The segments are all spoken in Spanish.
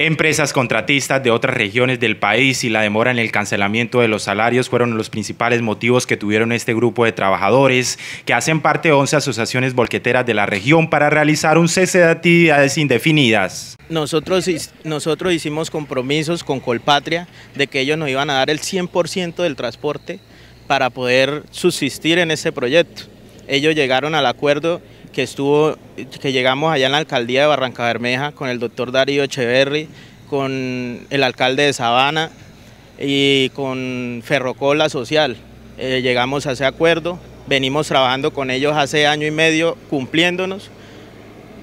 Empresas contratistas de otras regiones del país y la demora en el cancelamiento de los salarios fueron los principales motivos que tuvieron este grupo de trabajadores, que hacen parte de 11 asociaciones volqueteras de la región, para realizar un cese de actividades indefinidas. Nosotros, nosotros hicimos compromisos con Colpatria de que ellos nos iban a dar el 100% del transporte para poder subsistir en ese proyecto ellos llegaron al acuerdo que estuvo, que llegamos allá en la alcaldía de Barranca Bermeja con el doctor Darío Echeverri, con el alcalde de Sabana y con Ferrocola Social. Eh, llegamos a ese acuerdo, venimos trabajando con ellos hace año y medio cumpliéndonos,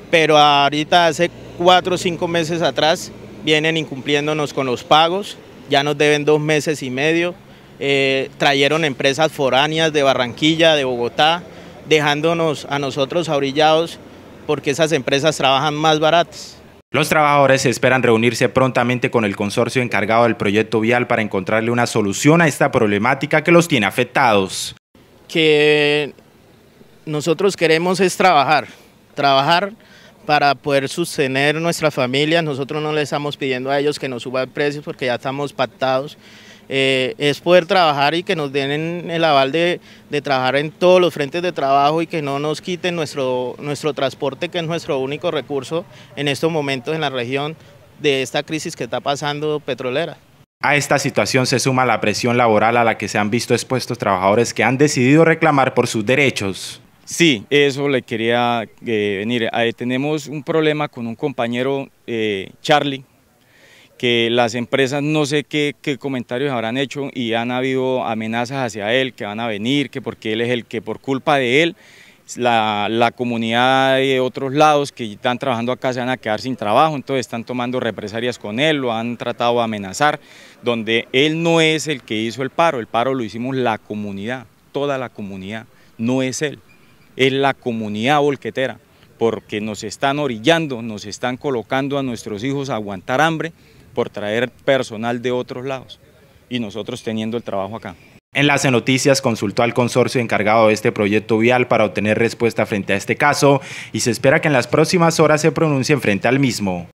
pero ahorita hace cuatro o cinco meses atrás vienen incumpliéndonos con los pagos, ya nos deben dos meses y medio, eh, trajeron empresas foráneas de Barranquilla, de Bogotá, dejándonos a nosotros abrillados porque esas empresas trabajan más baratas. Los trabajadores esperan reunirse prontamente con el consorcio encargado del proyecto vial para encontrarle una solución a esta problemática que los tiene afectados. Que nosotros queremos es trabajar, trabajar para poder sostener nuestras familias. Nosotros no le estamos pidiendo a ellos que nos suban precios porque ya estamos pactados eh, es poder trabajar y que nos den el aval de, trabajar en todos los frentes de trabajo y que no nos quiten nuestro, nuestro transporte, que es nuestro único recurso en estos momentos en la región de esta crisis que está pasando petrolera. A esta situación se suma la presión laboral a la que se han visto expuestos trabajadores que han decidido reclamar por sus derechos. Sí, eso le quería eh, venir. Ahí tenemos un problema con un compañero, eh, Charlie, que las empresas no sé qué, comentarios habrán hecho y han habido amenazas hacia él, que van a venir, que porque él es el que por culpa de él, la, la comunidad de otros lados que están trabajando acá se van a quedar sin trabajo, entonces están tomando represalias con él, lo han tratado de amenazar, donde él no es el que hizo el paro, el paro lo hicimos la comunidad, toda la comunidad, no es él, es la comunidad volquetera porque nos están orillando, nos están colocando a nuestros hijos a aguantar hambre por traer personal de otros lados y nosotros teniendo el trabajo acá. Enlace Noticias consultó al consorcio encargado de este proyecto vial para obtener respuesta frente a este caso y se espera que en las próximas horas se pronuncien frente al mismo.